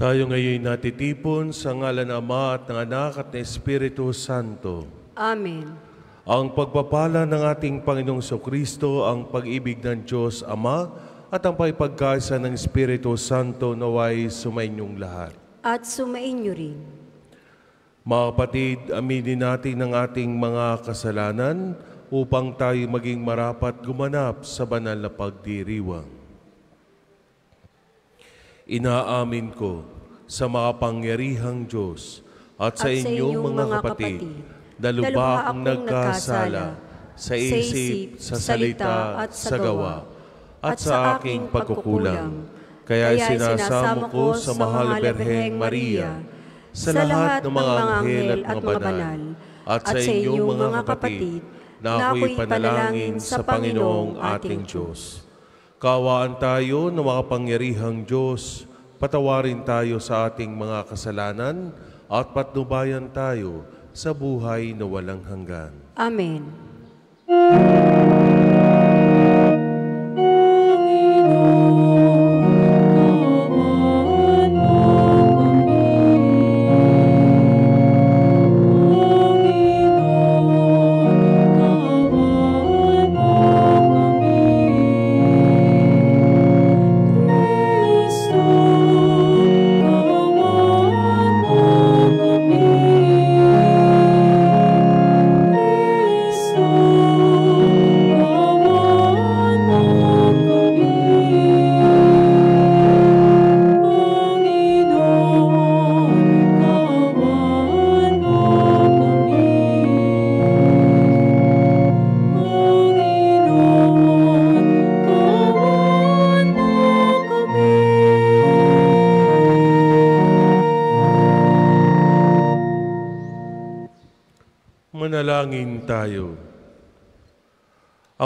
Tayo ngayon natitipon sa ngalan ng Ama at ng Anak at ng Espiritu Santo. Amen. Ang pagpapala ng ating Panginoong Kristo, ang pag-ibig ng Diyos Ama, at ang pagpagkasa ng Espiritu Santo naway sumainyong lahat. At sumainyo rin. Mga kapatid, aminin natin ang ating mga kasalanan upang tayo maging marapat gumanap sa banal na pagdiriwang inaamin ko sa makapangyarihang Diyos at, at sa inyong, mga kapatid, kapatid dalubha akong nagkasala sa isip, sa salita at sa gawa at sa aking pagkukulang. Kaya sinasamo ko sa mahal Berheng Maria sa lahat ng mga anghel at mga banal at sa inyong mga kapatid na ako'y panalangin sa Panginoong ating Diyos. Kawaan tayo ng makapangyarihang Diyos patawarin tayo sa ating mga kasalanan at patnubayan tayo sa buhay na walang hanggan. Amen.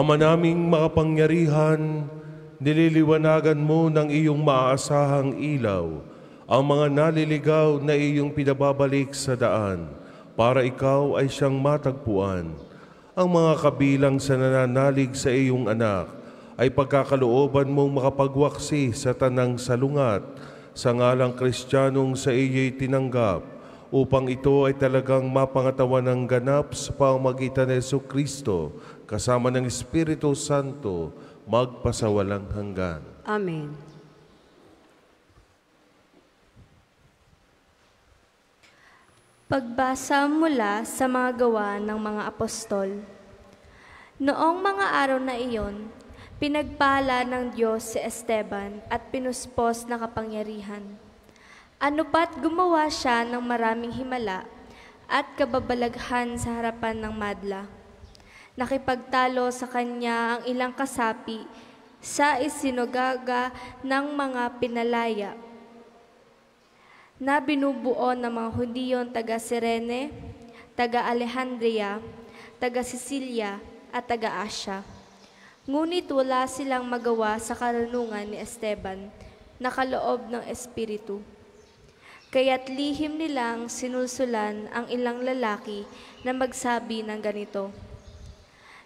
Ama naming makapangyarihan, nililiwanagan mo ng iyong maaasahang ilaw ang mga naliligaw na iyong pinababalik sa daan para ikaw ay siyang matagpuan. Ang mga kabilang sa nananalig sa iyong anak ay pagkakalooban mong makapagwaksi sa tanang salungat sa ngalang kristyanong sa iyo'y tinanggap upang ito ay talagang mapangatawa ng ganap sa pamagitan ni Kristo kasama ng Espiritu Santo, magpasawalang hanggan. Amen. Pagbasa mula sa mga gawa ng mga apostol. Noong mga araw na iyon, pinagpala ng Diyos si Esteban at pinuspos na kapangyarihan. Ano pat gumawa siya ng maraming himala at kababalaghan sa harapan ng madla. Nakipagtalo sa kanya ang ilang kasapi sa isinogaga ng mga pinalaya na binubuo ng mga Hudiyon taga Sirene, taga Alejandria, taga Sicilia at taga Asia. Ngunit wala silang magawa sa karunungan ni Esteban na kaloob ng Espiritu. Kaya't lihim nilang sinulsulan ang ilang lalaki na magsabi ng ganito,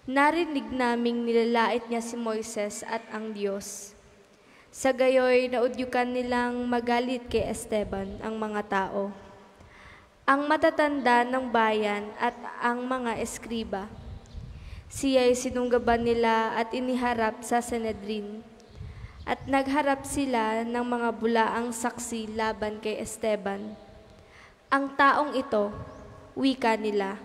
Narinig naming nilalait niya si Moises at ang Diyos. Sa gayoy, naudyukan nilang magalit kay Esteban ang mga tao. Ang matatanda ng bayan at ang mga eskriba. Siya'y sinunggaban nila at iniharap sa Sanedrin. At nagharap sila ng mga bulaang saksi laban kay Esteban. Ang taong ito, wika nila,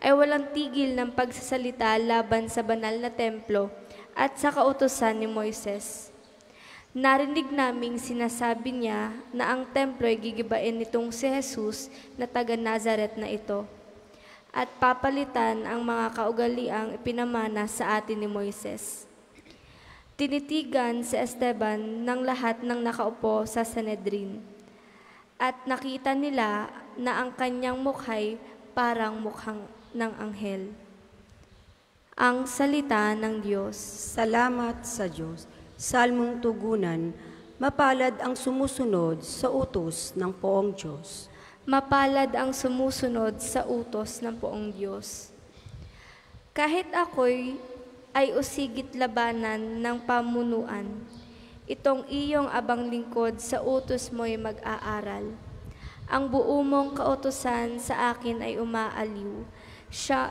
ay walang tigil ng pagsasalita laban sa banal na templo at sa kautosan ni Moises. Narinig naming sinasabi niya na ang templo ay gigibain nitong si Jesus na taga Nazaret na ito at papalitan ang mga kaugaliang ipinamana sa atin ni Moises. Tinitigan si Esteban ng lahat ng nakaupo sa Sanedrin. At nakita nila na ang kanyang mukhay parang mukhang ng anghel. Ang salita ng Diyos. Salamat sa Diyos. Salmong tugunan, mapalad ang sumusunod sa utos ng poong Diyos. Mapalad ang sumusunod sa utos ng poong Diyos. Kahit ako'y ay usigit labanan ng pamunuan, itong iyong abang lingkod sa utos mo'y mag-aaral. Ang buo mong kautosan sa akin ay umaaliw, siya,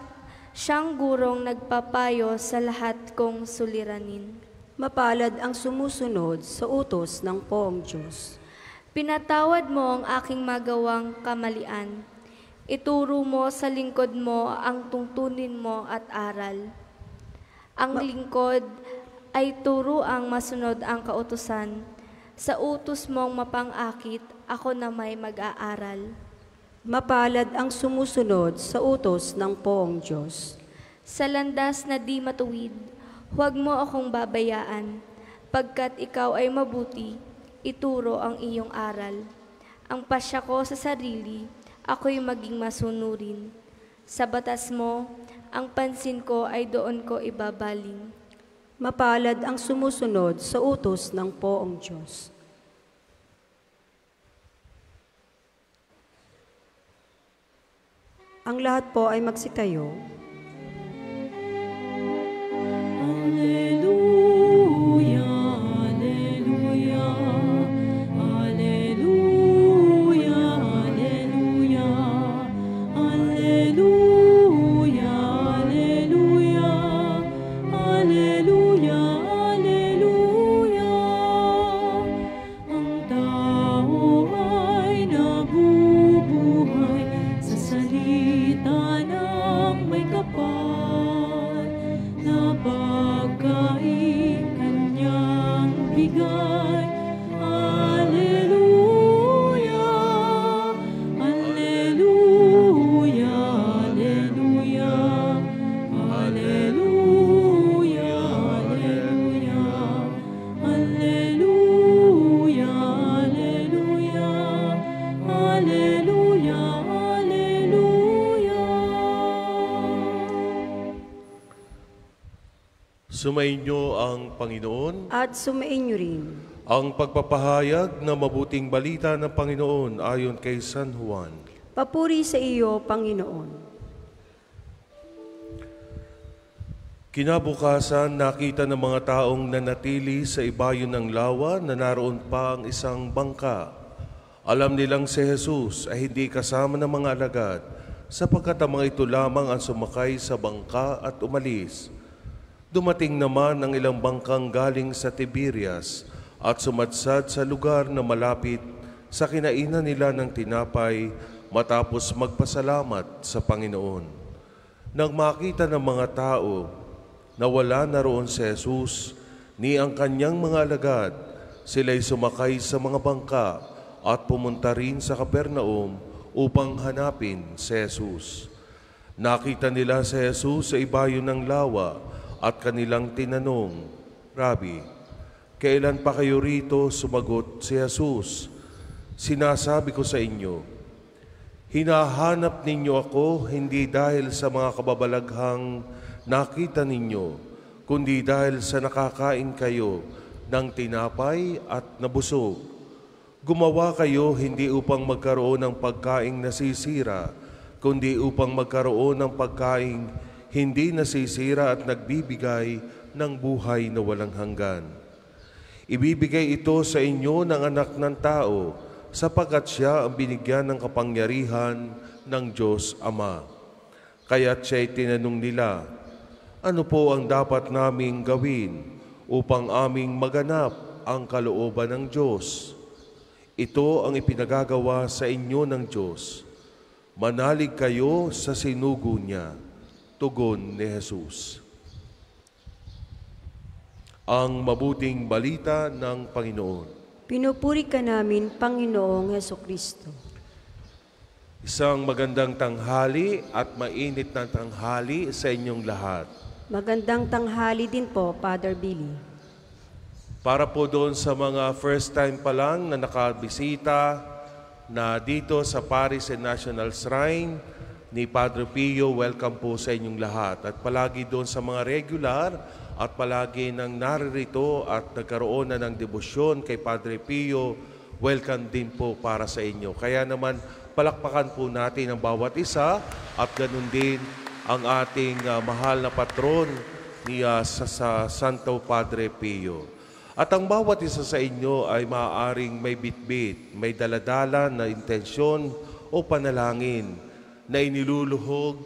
siyang gurong nagpapayo sa lahat kong suliranin. Mapalad ang sumusunod sa utos ng Poong Diyos. Pinatawad mo ang aking magawang kamalian. Ituro mo sa lingkod mo ang tungtunin mo at aral. Ang Ma- lingkod ay turo ang masunod ang kautusan. Sa utos mong mapangakit, ako na may mag-aaral. Mapalad ang sumusunod sa utos ng poong Diyos. Sa landas na di matuwid, huwag mo akong babayaan, pagkat ikaw ay mabuti, ituro ang iyong aral. Ang pasya ko sa sarili, ako'y maging masunurin. Sa batas mo, ang pansin ko ay doon ko ibabaling. Mapalad ang sumusunod sa utos ng poong Diyos. Ang lahat po ay magsitayo. Alleluia. Sumainyo ang Panginoon at sumainyo rin ang pagpapahayag na mabuting balita ng Panginoon ayon kay San Juan. Papuri sa iyo, Panginoon. Kinabukasan, nakita ng mga taong nanatili sa ibayo ng lawa na naroon pa ang isang bangka. Alam nilang si Jesus ay hindi kasama ng mga alagad sapagkat ang mga ito lamang ang sumakay sa bangka at umalis. Dumating naman ang ilang bangkang galing sa Tiberias at sumadsad sa lugar na malapit sa kinainan nila ng tinapay matapos magpasalamat sa Panginoon. Nang makita ng mga tao na wala na roon si Jesus ni ang kanyang mga alagad, sila'y sumakay sa mga bangka at pumunta rin sa Kapernaum upang hanapin si Jesus. Nakita nila si Jesus sa ibayo ng lawa at kanilang tinanong, Rabi, kailan pa kayo rito? Sumagot si Jesus, Sinasabi ko sa inyo, hinahanap ninyo ako hindi dahil sa mga kababalaghang nakita ninyo, kundi dahil sa nakakain kayo ng tinapay at nabusog. Gumawa kayo hindi upang magkaroon ng pagkaing nasisira, kundi upang magkaroon ng pagkaing hindi nasisira at nagbibigay ng buhay na walang hanggan. Ibibigay ito sa inyo ng anak ng tao sapagat siya ang binigyan ng kapangyarihan ng Diyos Ama. Kaya't siya'y tinanong nila, Ano po ang dapat naming gawin upang aming maganap ang kalooban ng Diyos? Ito ang ipinagagawa sa inyo ng Diyos. Manalig kayo sa sinugo niya tugon ni Jesus. Ang mabuting balita ng Panginoon. Pinupuri ka namin, Panginoong Heso Kristo. Isang magandang tanghali at mainit na tanghali sa inyong lahat. Magandang tanghali din po, Father Billy. Para po doon sa mga first time pa lang na nakabisita na dito sa Paris National Shrine, ni Padre Pio, welcome po sa inyong lahat at palagi doon sa mga regular at palagi nang naririto at nagkaroon na ng debosyon kay Padre Pio, welcome din po para sa inyo. Kaya naman palakpakan po natin ang bawat isa at ganun din ang ating uh, mahal na patron ni uh, sa, sa Santo Padre Pio. At ang bawat isa sa inyo ay maaaring may bitbit, may daladala na intensyon o panalangin na iniluluhog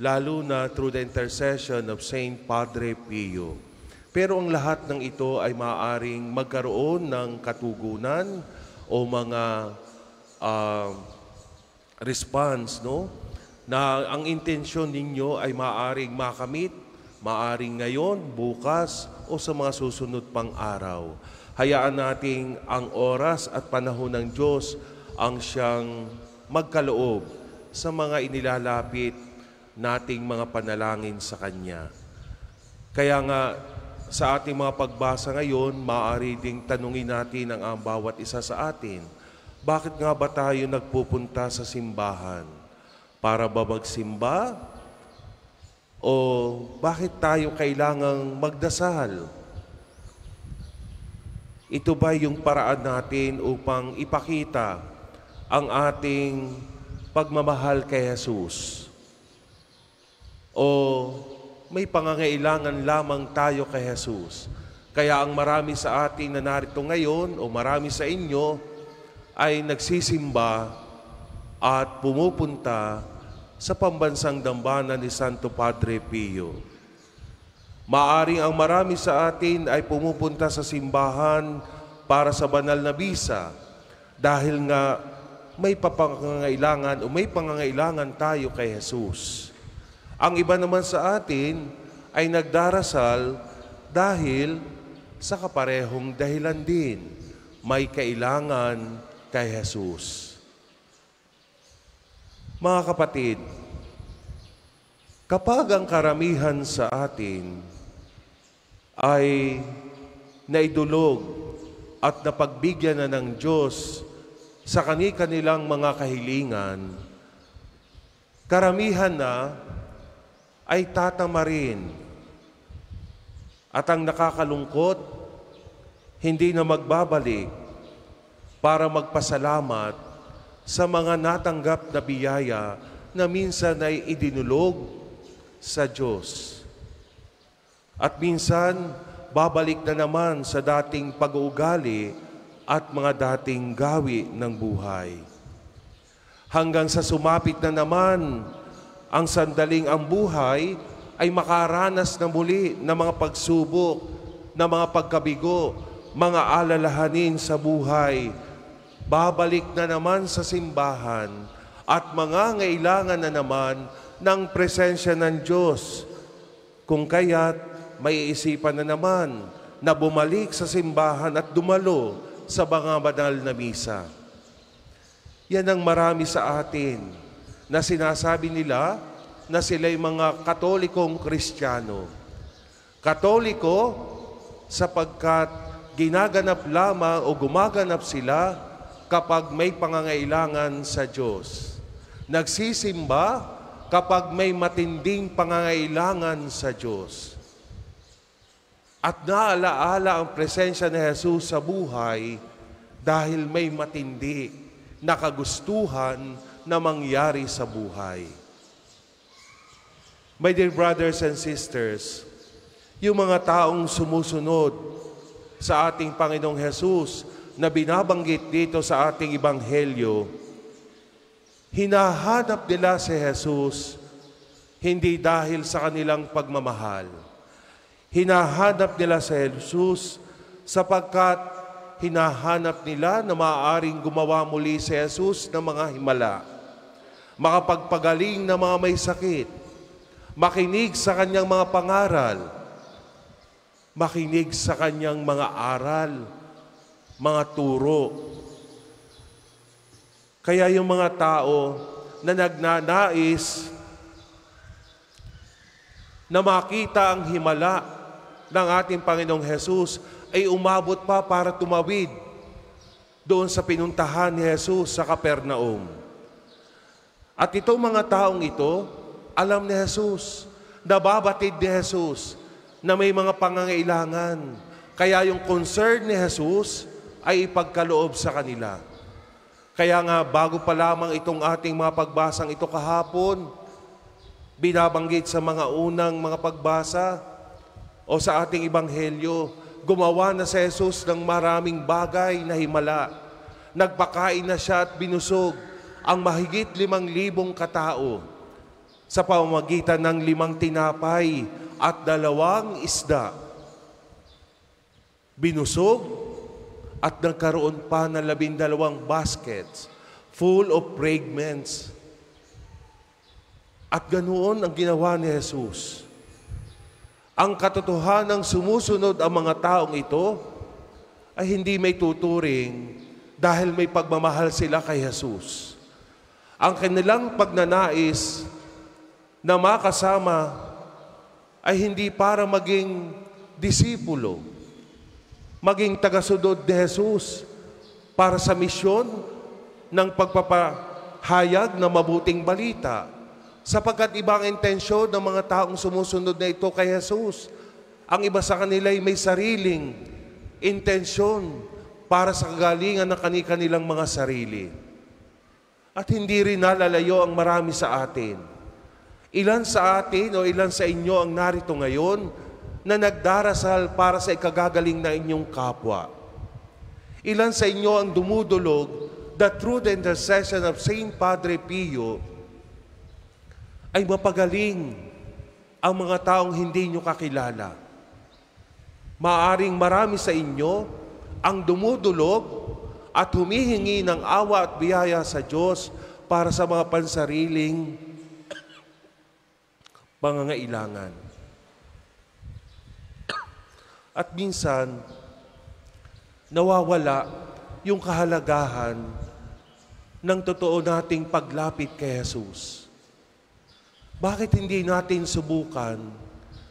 lalo na through the intercession of Saint Padre Pio. Pero ang lahat ng ito ay maaaring magkaroon ng katugunan o mga uh, response no na ang intensyon ninyo ay maaaring makamit, maaaring ngayon, bukas o sa mga susunod pang araw. Hayaan nating ang oras at panahon ng Diyos ang siyang magkaloob sa mga inilalapit nating mga panalangin sa Kanya. Kaya nga, sa ating mga pagbasa ngayon, maaari ding tanungin natin ang bawat isa sa atin, bakit nga ba tayo nagpupunta sa simbahan? Para ba magsimba? O bakit tayo kailangang magdasal? Ito ba yung paraan natin upang ipakita ang ating pagmamahal kay Jesus. O may pangangailangan lamang tayo kay Jesus. Kaya ang marami sa atin na narito ngayon o marami sa inyo ay nagsisimba at pumupunta sa pambansang dambana ni Santo Padre Pio. Maaring ang marami sa atin ay pumupunta sa simbahan para sa banal na bisa dahil nga may papangangailangan o may pangangailangan tayo kay Jesus. Ang iba naman sa atin ay nagdarasal dahil sa kaparehong dahilan din. May kailangan kay Jesus. Mga kapatid, kapag ang karamihan sa atin ay naidulog at napagbigyan na ng Diyos sa kani-kanilang mga kahilingan, karamihan na ay tatama rin. At ang nakakalungkot, hindi na magbabalik para magpasalamat sa mga natanggap na biyaya na minsan ay idinulog sa Diyos. At minsan, babalik na naman sa dating pag-uugali at mga dating gawi ng buhay. Hanggang sa sumapit na naman ang sandaling ang buhay ay makaranas na muli ng mga pagsubok, ng mga pagkabigo, mga alalahanin sa buhay. Babalik na naman sa simbahan at mga ngailangan na naman ng presensya ng Diyos. Kung kaya't may iisipan na naman na bumalik sa simbahan at dumalo sa mga banal na misa. Yan ang marami sa atin na sinasabi nila na sila'y mga katolikong kristyano. Katoliko sapagkat ginaganap lamang o gumaganap sila kapag may pangangailangan sa Diyos. Nagsisimba kapag may matinding pangangailangan sa Diyos. At naalaala ang presensya ni Jesus sa buhay dahil may matindi na kagustuhan na mangyari sa buhay. My dear brothers and sisters, yung mga taong sumusunod sa ating Panginoong Jesus na binabanggit dito sa ating Ibanghelyo, hinahanap nila si Jesus hindi dahil sa kanilang pagmamahal, hinahanap nila sa Jesus sapagkat hinahanap nila na maaaring gumawa muli si Jesus ng mga himala, makapagpagaling ng mga may sakit, makinig sa kanyang mga pangaral, makinig sa kanyang mga aral, mga turo. Kaya yung mga tao na nagnanais na makita ang himala ng ating Panginoong Hesus ay umabot pa para tumawid doon sa pinuntahan ni Jesus sa Kapernaum. At itong mga taong ito, alam ni Jesus, nababatid ni Jesus na may mga pangangailangan. Kaya yung concern ni Jesus ay ipagkaloob sa kanila. Kaya nga, bago pa lamang itong ating mga pagbasang ito kahapon, binabanggit sa mga unang mga pagbasa, o sa ating ibanghelyo, gumawa na si Jesus ng maraming bagay na himala. Nagpakain na siya at binusog ang mahigit limang libong katao sa pamamagitan ng limang tinapay at dalawang isda. Binusog at nagkaroon pa ng labindalawang baskets full of fragments. At ganoon ang ginawa ni Jesus. Ang katotohanang sumusunod ang mga taong ito ay hindi may tuturing dahil may pagmamahal sila kay Jesus. Ang kanilang pagnanais na makasama ay hindi para maging disipulo, maging tagasunod ni Jesus para sa misyon ng pagpapahayag na mabuting balita Sapagkat ibang intensyon ng mga taong sumusunod na ito kay Jesus. Ang iba sa kanila ay may sariling intensyon para sa kagalingan ng kanilang mga sarili. At hindi rin nalalayo ang marami sa atin. Ilan sa atin o ilan sa inyo ang narito ngayon na nagdarasal para sa ikagagaling na inyong kapwa. Ilan sa inyo ang dumudulog that through the intercession of Saint Padre Pio, ay mapagaling ang mga taong hindi nyo kakilala. Maaring marami sa inyo ang dumudulog at humihingi ng awa at biyaya sa Diyos para sa mga pansariling pangangailangan. At minsan, nawawala yung kahalagahan ng totoo nating paglapit kay Jesus. Bakit hindi natin subukan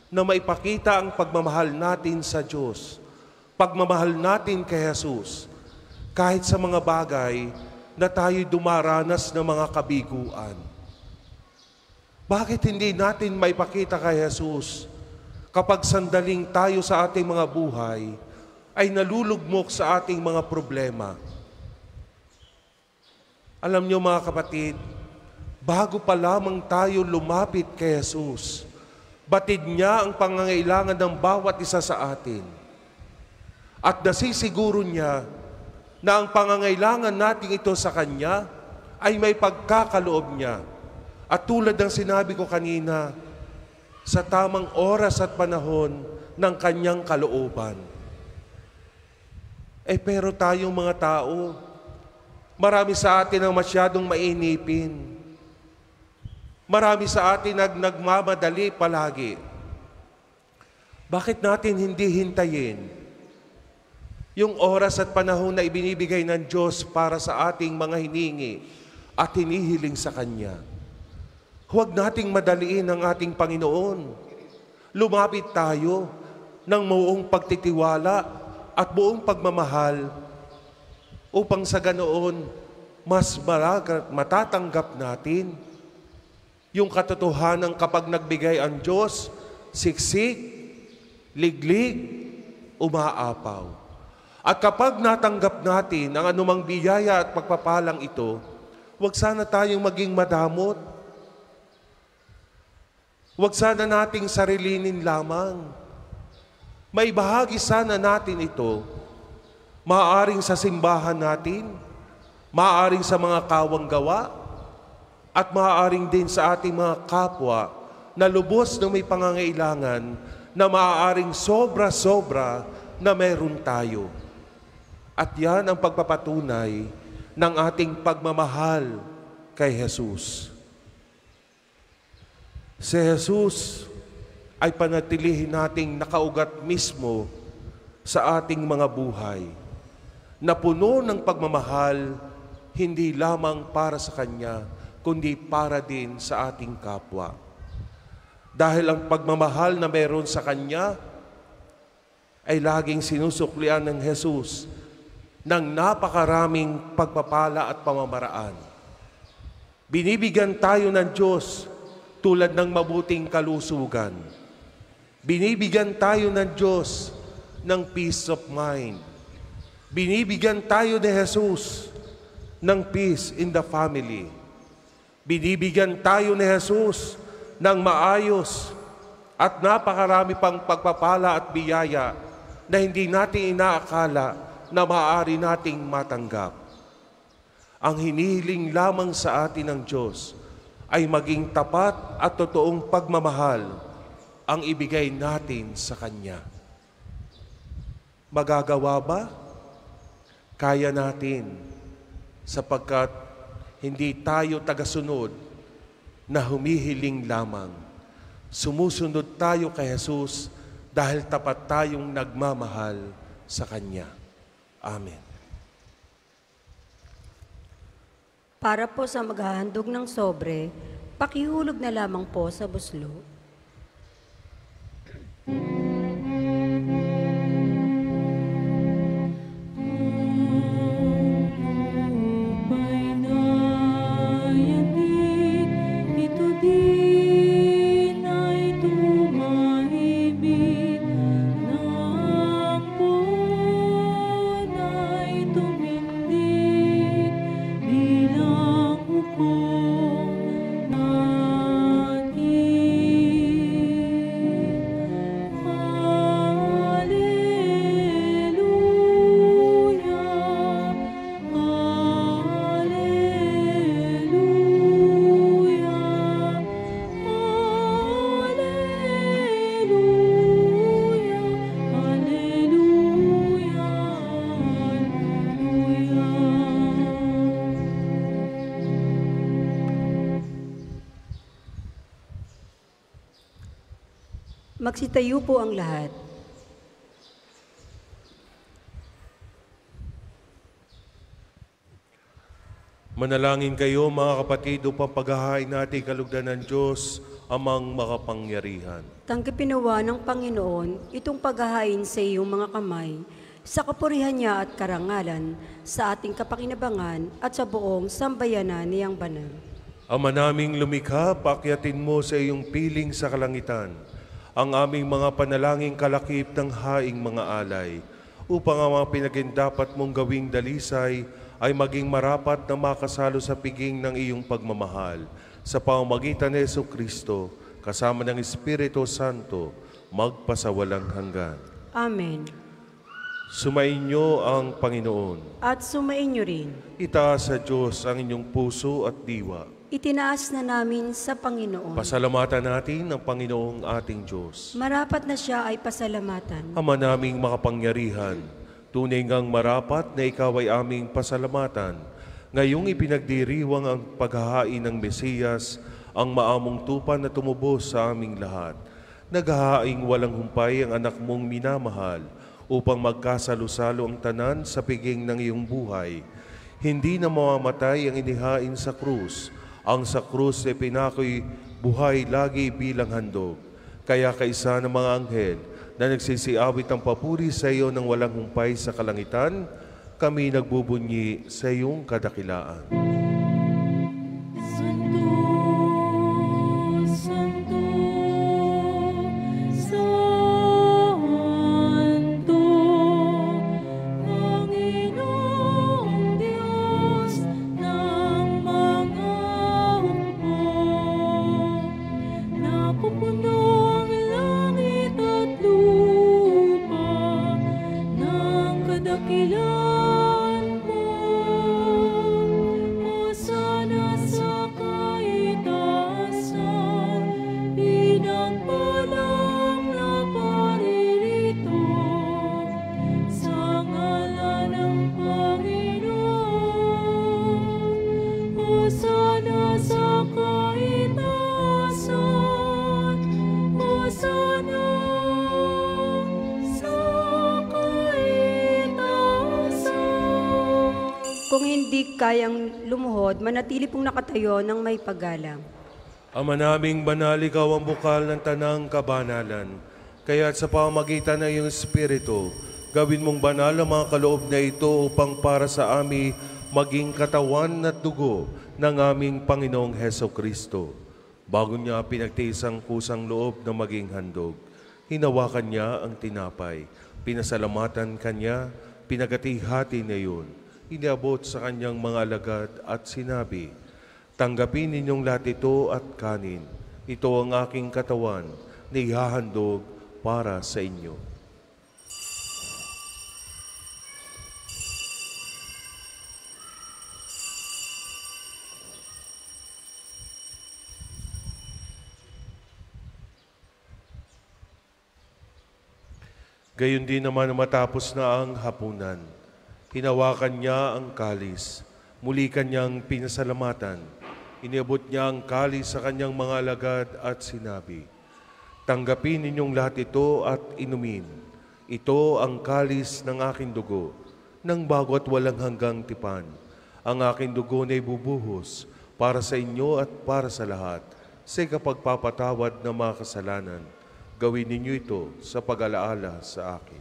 na maipakita ang pagmamahal natin sa Diyos, pagmamahal natin kay Jesus, kahit sa mga bagay na tayo dumaranas ng mga kabiguan? Bakit hindi natin maipakita kay Jesus kapag sandaling tayo sa ating mga buhay ay nalulugmok sa ating mga problema? Alam niyo mga kapatid, bago pa lamang tayo lumapit kay Jesus, batid niya ang pangangailangan ng bawat isa sa atin. At nasisiguro niya na ang pangangailangan natin ito sa Kanya ay may pagkakaloob niya. At tulad ng sinabi ko kanina, sa tamang oras at panahon ng Kanyang kalooban. Eh pero tayong mga tao, marami sa atin ang masyadong mainipin Marami sa atin nag nagmamadali palagi. Bakit natin hindi hintayin yung oras at panahon na ibinibigay ng Diyos para sa ating mga hiningi at hinihiling sa Kanya? Huwag nating madaliin ang ating Panginoon. Lumapit tayo ng buong pagtitiwala at buong pagmamahal upang sa ganoon mas matatanggap natin yung katotohanan kapag nagbigay ang Diyos, siksik, liglig, umaapaw. At kapag natanggap natin ang anumang biyaya at pagpapalang ito, huwag sana tayong maging madamot. Huwag sana nating sarilinin lamang. May bahagi sana natin ito, maaring sa simbahan natin, maaring sa mga kawanggawa gawa, at maaaring din sa ating mga kapwa na lubos na may pangangailangan na maaaring sobra-sobra na meron tayo. At yan ang pagpapatunay ng ating pagmamahal kay Jesus. Si Jesus ay panatilihin nating nakaugat mismo sa ating mga buhay na puno ng pagmamahal hindi lamang para sa Kanya, kundi para din sa ating kapwa. Dahil ang pagmamahal na meron sa Kanya ay laging sinusuklian ng Jesus ng napakaraming pagpapala at pamamaraan. Binibigyan tayo ng Diyos tulad ng mabuting kalusugan. Binibigyan tayo ng Diyos ng peace of mind. Binibigyan tayo ni Jesus ng peace in the family Binibigyan tayo ni Jesus ng maayos at napakarami pang pagpapala at biyaya na hindi natin inaakala na maaari nating matanggap. Ang hiniling lamang sa atin ng Diyos ay maging tapat at totoong pagmamahal ang ibigay natin sa Kanya. Magagawa ba? Kaya natin sapagkat hindi tayo tagasunod na humihiling lamang. Sumusunod tayo kay Jesus dahil tapat tayong nagmamahal sa Kanya. Amen. Para po sa maghahandog ng sobre, pakihulog na lamang po sa buslo. Magsitayo po ang lahat. Manalangin kayo mga kapatid upang paghahain natin kalugdan ng Diyos amang makapangyarihan. Tanggapin ng Panginoon itong paghahain sa iyong mga kamay sa kapurihan niya at karangalan sa ating kapakinabangan at sa buong sambayanan niyang banal. Ama naming lumikha, pakyatin mo sa iyong piling sa kalangitan ang aming mga panalangin kalakip ng haing mga alay, upang ang mga pinagindapat mong gawing dalisay ay maging marapat na makasalo sa piging ng iyong pagmamahal sa pamamagitan ni Yesu Kristo kasama ng Espiritu Santo magpasawalang hanggan. Amen. Sumainyo ang Panginoon. At sumainyo rin. Itaas sa Diyos ang inyong puso at diwa itinaas na namin sa Panginoon. Pasalamatan natin ang Panginoong ating Diyos. Marapat na siya ay pasalamatan. Ama naming makapangyarihan, tunay ngang marapat na ikaw ay aming pasalamatan. Ngayong ipinagdiriwang ang paghahain ng Mesiyas, ang maamong tupa na tumubos sa aming lahat. Naghahaing walang humpay ang anak mong minamahal upang magkasalo-salo ang tanan sa piging ng iyong buhay. Hindi na mamamatay ang inihain sa krus, ang sa krus ay pinako'y buhay lagi bilang handog. Kaya kaisa ng mga anghel na nagsisiawit ng papuri sa iyo ng walang humpay sa kalangitan, kami nagbubunyi sa iyong kadakilaan. kayang lumuhod, manatili pong nakatayo ng may paggalang. Ama naming banal, ikaw ang bukal ng tanang kabanalan. Kaya't sa pamagitan ng iyong Espiritu, gawin mong banal ang mga kaloob na ito upang para sa amin maging katawan at dugo ng aming Panginoong Heso Kristo. Bago niya pinagtiisang kusang loob na maging handog, hinawakan niya ang tinapay, pinasalamatan kanya, pinagati-hati na yun Iniabot sa kanyang mga lagad at sinabi, Tanggapin ninyong lahat ito at kanin. Ito ang aking katawan na ihahandog para sa inyo. Gayon din naman matapos na ang hapunan Hinawakan niya ang kalis, muli kanyang pinasalamatan. Inibot niya ang kalis sa kanyang mga alagad at sinabi, Tanggapin ninyong lahat ito at inumin. Ito ang kalis ng aking dugo, ng bago at walang hanggang tipan. Ang aking dugo na ibubuhos para sa inyo at para sa lahat, sa kapagpapatawad ng mga kasalanan. Gawin ninyo ito sa pag-alaala sa akin.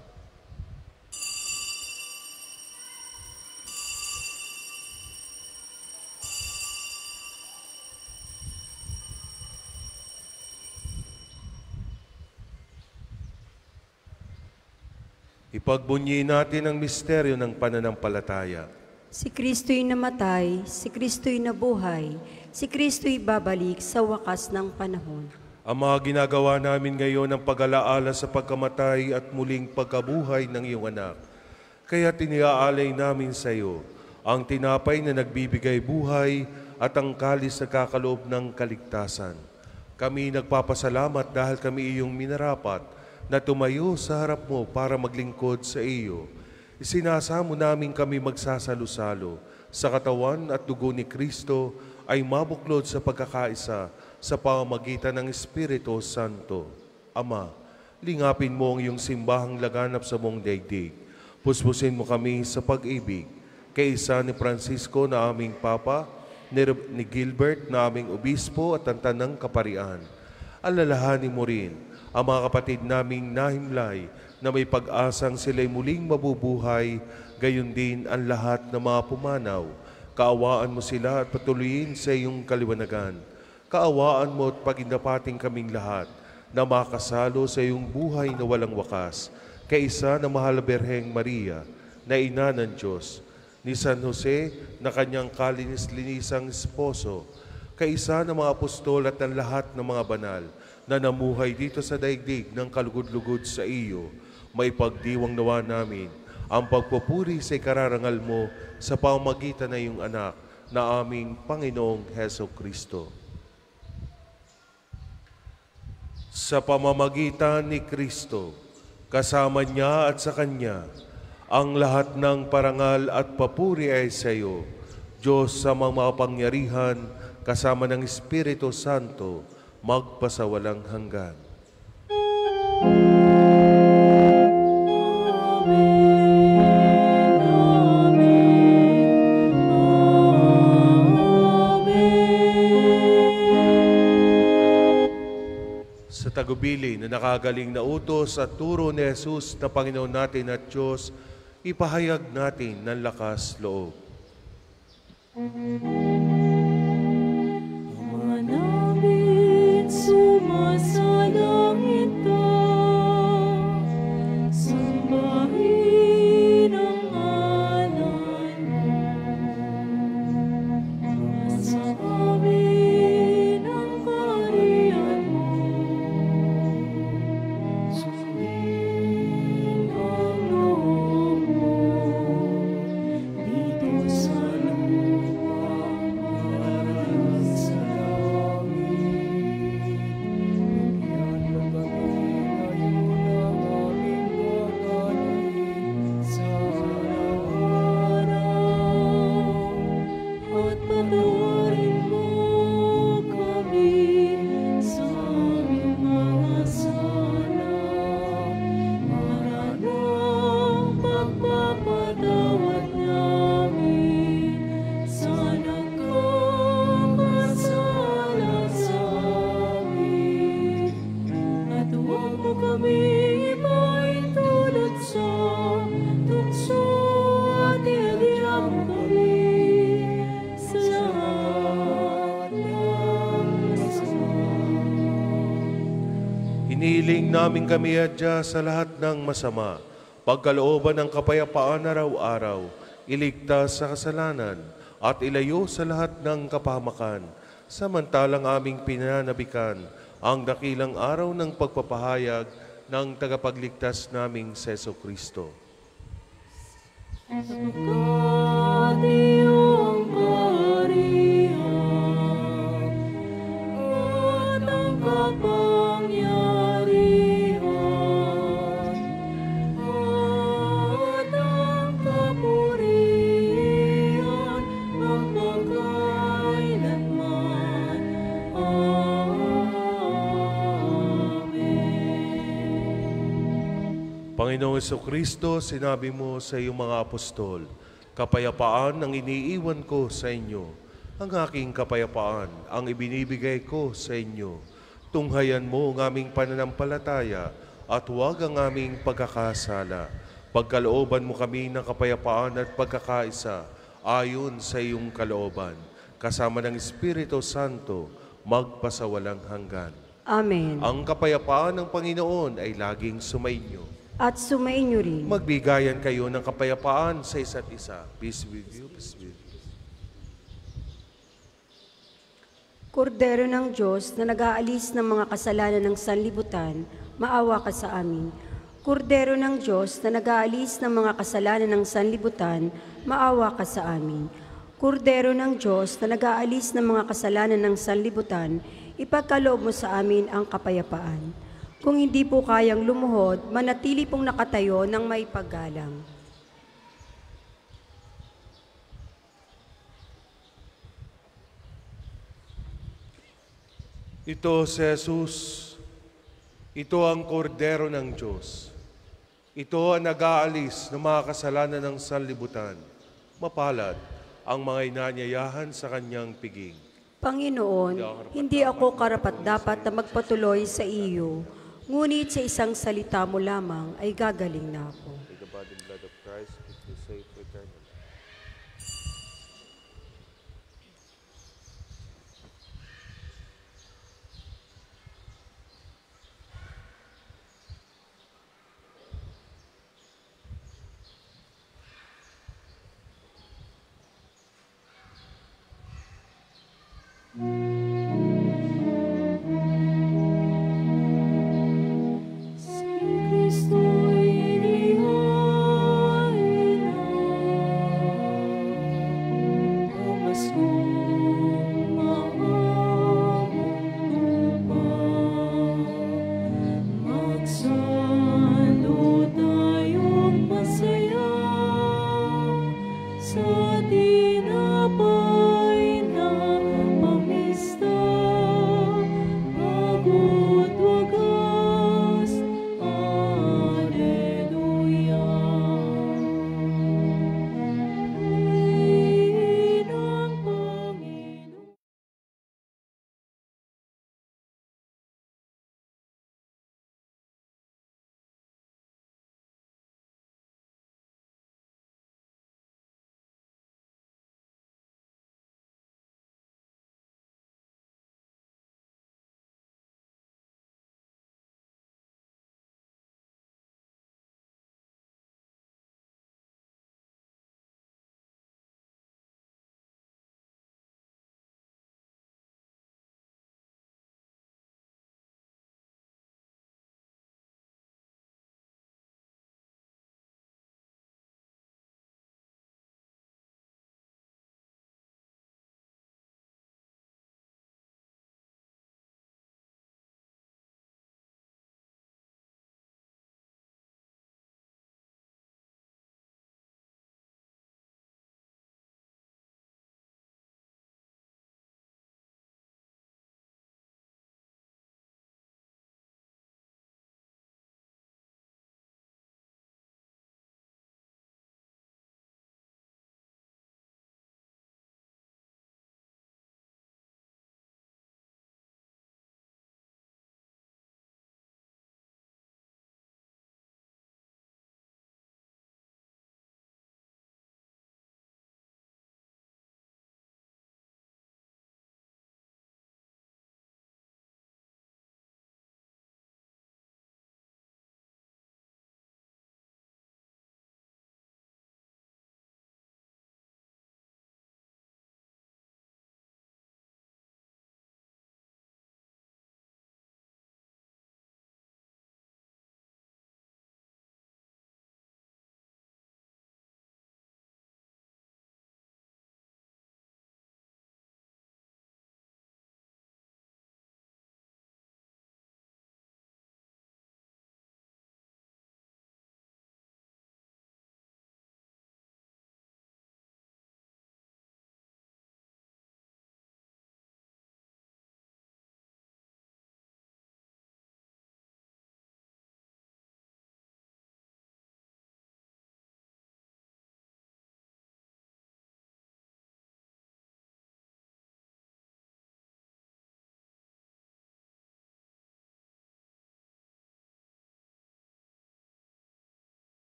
Ipagbunyi natin ang misteryo ng pananampalataya. Si Kristo'y namatay, si Kristo'y nabuhay, si Kristo'y babalik sa wakas ng panahon. Ang mga ginagawa namin ngayon ang pag-alaala sa pagkamatay at muling pagkabuhay ng iyong anak. Kaya tiniaalay namin sa iyo ang tinapay na nagbibigay buhay at ang kalis sa kakaloob ng kaligtasan. Kami nagpapasalamat dahil kami iyong minarapat na tumayo sa harap mo para maglingkod sa iyo, isinasamo namin kami magsasalo-salo sa katawan at dugo ni Kristo ay mabuklod sa pagkakaisa sa pamamagitan ng Espiritu Santo. Ama, lingapin mo ang iyong simbahang laganap sa buong daigdig. Puspusin mo kami sa pag-ibig. Kaisa ni Francisco na aming Papa, ni Gilbert na aming Obispo at ang Tanang Kaparian. Alalahanin mo rin ang mga kapatid naming nahimlay na may pag-asang sila'y muling mabubuhay, gayon din ang lahat ng mga pumanaw. Kaawaan mo sila at patuloyin sa iyong kaliwanagan. Kaawaan mo at pagindapating kaming lahat na makasalo sa iyong buhay na walang wakas, kaisa na mahal Berheng Maria, na ina ng Diyos, ni San Jose na kanyang kalinis-linisang esposo, kaisa ng mga apostol at ng lahat ng mga banal, na namuhay dito sa daigdig ng kalugod-lugod sa iyo, may pagdiwang nawa namin ang pagpupuri sa ikararangal mo sa pamagitan ng iyong anak na aming Panginoong Heso Kristo. Sa pamamagitan ni Kristo, kasama niya at sa Kanya, ang lahat ng parangal at papuri ay sa iyo, Diyos sa mga mapangyarihan, kasama ng Espiritu Santo, magpasawalang hanggan. Sa tagubilin na nakagaling na utos at turo ni Jesus na Panginoon natin at Diyos, ipahayag natin ng lakas loob. Amen. Dalangin kami adya sa lahat ng masama, pagkalooban ng kapayapaan araw-araw, iligtas sa kasalanan, at ilayo sa lahat ng kapahamakan, samantalang aming pinanabikan ang dakilang araw ng pagpapahayag ng tagapagligtas naming Seso Kristo. God, Panginoong Kristo, sinabi mo sa iyong mga apostol, Kapayapaan ang iniiwan ko sa inyo, ang aking kapayapaan ang ibinibigay ko sa inyo. Tunghayan mo ang aming pananampalataya at huwag ang aming pagkakasala. Pagkalooban mo kami ng kapayapaan at pagkakaisa ayon sa iyong kalooban, kasama ng Espiritu Santo, magpasawalang hanggan. Amen. Ang kapayapaan ng Panginoon ay laging sumainyo at sumainyo rin. Magbigayan kayo ng kapayapaan sa isa't isa. Peace with you, peace with you. Kordero ng Diyos na nag-aalis ng mga kasalanan ng sanlibutan, maawa ka sa amin. Kordero ng Diyos na nag-aalis ng mga kasalanan ng sanlibutan, maawa ka sa amin. Kordero ng Diyos na nag-aalis ng mga kasalanan ng sanlibutan, ipagkaloob mo sa amin ang kapayapaan. Kung hindi po kayang lumuhod, manatili pong nakatayo ng may paggalang. Ito si Jesus, ito ang kordero ng Diyos. Ito ang nag-aalis ng mga kasalanan ng sanlibutan. Mapalad ang mga inanyayahan sa kanyang piging. Panginoon, hindi ako karapat-dapat na magpatuloy sa iyo. Ngunit sa isang salita mo lamang ay gagaling na ako.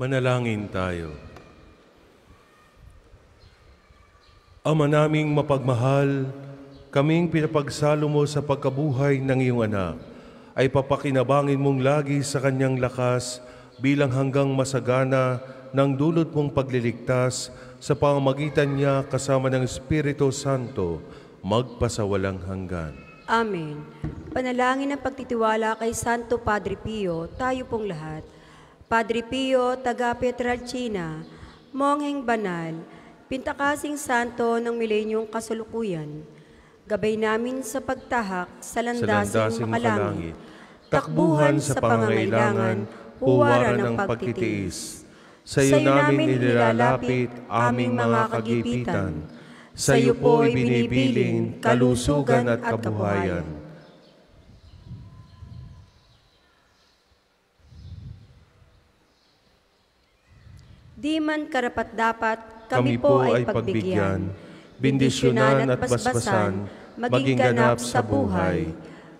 Manalangin tayo. Ama naming mapagmahal, kaming pinapagsalo mo sa pagkabuhay ng iyong anak, ay papakinabangin mong lagi sa kanyang lakas bilang hanggang masagana ng dulot mong pagliligtas sa pamagitan niya kasama ng Espiritu Santo magpasawalang hanggan. Amen. Panalangin ng pagtitiwala kay Santo Padre Pio, tayo pong lahat – Padre Pio, taga Pietralcina, Mongheng Banal, Pintakasing Santo ng Milenyong Kasulukuyan, gabay namin sa pagtahak sa landasing, sa landasing makalangit, takbuhan sa pangangailangan, huwara ng pagtitiis. Sa iyo namin inilalapit aming mga kagipitan, sa iyo po ibinibiling kalusugan at kabuhayan. Di man karapat-dapat, kami, po ay pagbigyan, bindisyonan at basbasan, maging ganap sa buhay.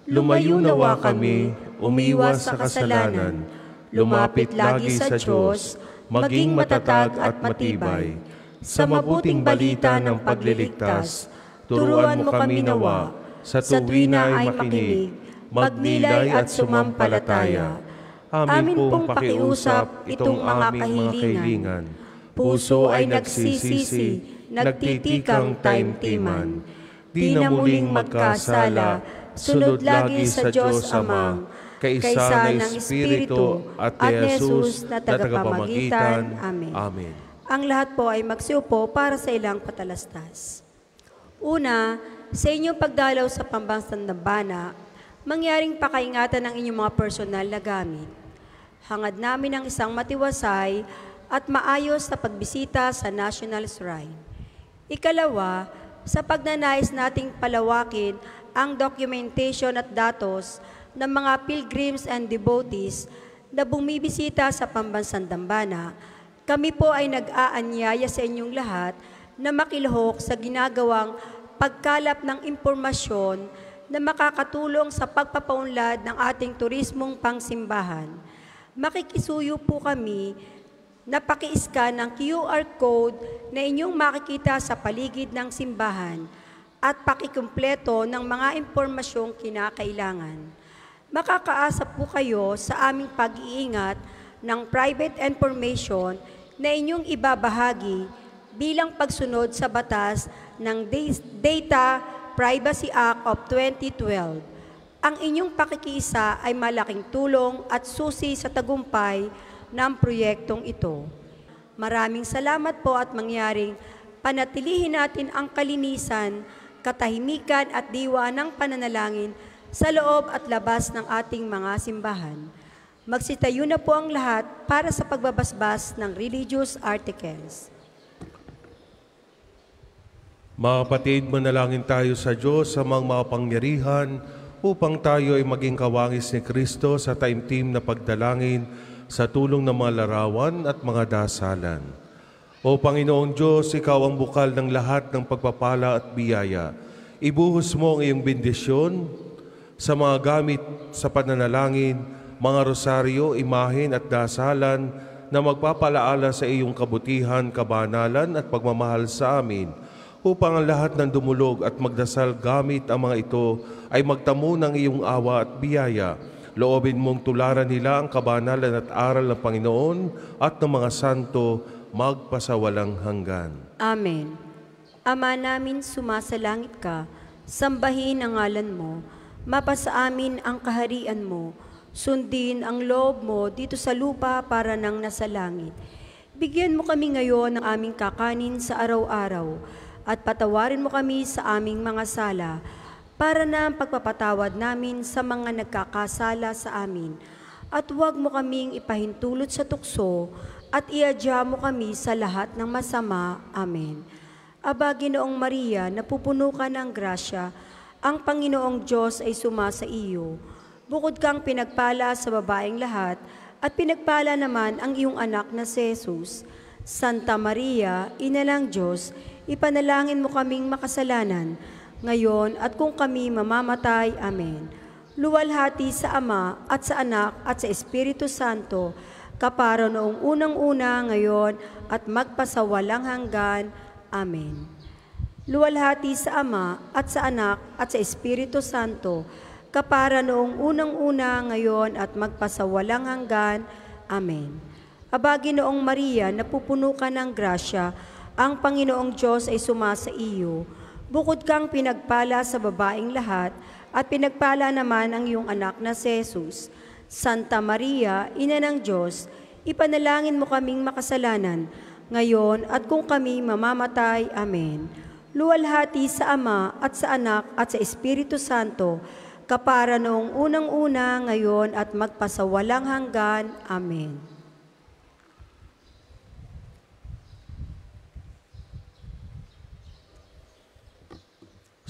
Lumayo nawa kami, umiwas sa kasalanan, lumapit lagi sa Diyos, maging matatag at matibay. Sa mabuting balita ng pagliligtas, turuan mo kami nawa, sa tuwi ay makinig, magnilay at sumampalataya amin pong pakiusap itong aming mga kahilingan. Puso ay nagsisisi, nagtitikang taimtiman. Di na muling magkasala, sunod lagi sa Diyos Ama, kaisa ng Espiritu at kay Jesus na tagapamagitan. Amen. Amen. Ang lahat po ay magsiupo para sa ilang patalastas. Una, sa inyong pagdalaw sa pambansang nabana, mangyaring pakaingatan ng inyong mga personal na gamit hangad namin ang isang matiwasay at maayos na pagbisita sa National Shrine. Ikalawa, sa pagnanais nating palawakin ang documentation at datos ng mga pilgrims and devotees na bumibisita sa Pambansang Dambana, kami po ay nag-aanyaya sa inyong lahat na makilhok sa ginagawang pagkalap ng impormasyon na makakatulong sa pagpapaunlad ng ating turismong pangsimbahan makikisuyo po kami na paki-scan ang QR code na inyong makikita sa paligid ng simbahan at pakikumpleto ng mga impormasyong kinakailangan. Makakaasa po kayo sa aming pag-iingat ng private information na inyong ibabahagi bilang pagsunod sa batas ng Data Privacy Act of 2012. Ang inyong pakikisa ay malaking tulong at susi sa tagumpay ng proyektong ito. Maraming salamat po at mangyaring panatilihin natin ang kalinisan, katahimikan at diwa ng pananalangin sa loob at labas ng ating mga simbahan. Magsitayo na po ang lahat para sa pagbabasbas ng religious articles. Mga kapatid, manalangin tayo sa Diyos sa mga mapangyarihan upang tayo ay maging kawangis ni Kristo sa taimtim na pagdalangin sa tulong ng mga larawan at mga dasalan. O Panginoong Diyos, Ikaw ang bukal ng lahat ng pagpapala at biyaya. Ibuhos mo ang iyong bendisyon sa mga gamit sa pananalangin, mga rosaryo, imahin at dasalan na magpapalaala sa iyong kabutihan, kabanalan at pagmamahal sa amin – upang ang lahat ng dumulog at magdasal gamit ang mga ito ay magtamo ng iyong awa at biyaya. Loobin mong tularan nila ang kabanalan at aral ng Panginoon at ng mga santo magpasawalang hanggan. Amen. Ama namin sumasalangit ka, sambahin ang ngalan mo, mapasaamin ang kaharian mo, sundin ang loob mo dito sa lupa para nang nasa langit. Bigyan mo kami ngayon ng aming kakanin sa araw-araw at patawarin mo kami sa aming mga sala para na ang pagpapatawad namin sa mga nagkakasala sa amin. At huwag mo kaming ipahintulot sa tukso at iadya mo kami sa lahat ng masama. Amen. Aba, Ginoong Maria, napupuno ka ng grasya, ang Panginoong Diyos ay sumasa iyo. Bukod kang pinagpala sa babaeng lahat, at pinagpala naman ang iyong anak na si Jesus. Santa Maria, Ina ng Diyos, ipanalangin mo kaming makasalanan, ngayon at kung kami mamamatay. Amen. Luwalhati sa Ama at sa Anak at sa Espiritu Santo, kaparo noong unang-una ngayon at magpasawalang hanggan. Amen. Luwalhati sa Ama at sa Anak at sa Espiritu Santo, kapara noong unang-una ngayon at magpasawalang hanggan. Amen. Abagi noong Maria, napupuno ka ng grasya, ang Panginoong Diyos ay suma sa iyo. Bukod kang pinagpala sa babaeng lahat, at pinagpala naman ang iyong anak na si Jesus. Santa Maria, Ina ng Diyos, ipanalangin mo kaming makasalanan, ngayon at kung kami mamamatay. Amen. Luwalhati sa Ama at sa Anak at sa Espiritu Santo, kapara noong unang-una, ngayon at magpasawalang hanggan. Amen.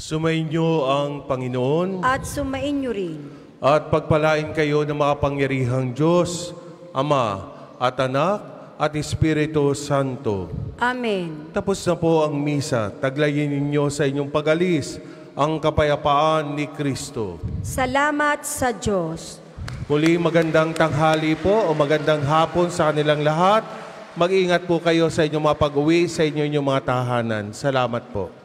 Sumainyo ang Panginoon at sumainyo rin. At pagpalain kayo ng makapangyarihang Diyos, Ama at Anak at Espiritu Santo. Amen. Tapos na po ang misa. Taglayin ninyo sa inyong pagalis ang kapayapaan ni Kristo. Salamat sa Diyos. Muli magandang tanghali po o magandang hapon sa kanilang lahat. Mag-ingat po kayo sa inyong mga pag-uwi, sa inyong, inyong mga tahanan. Salamat po.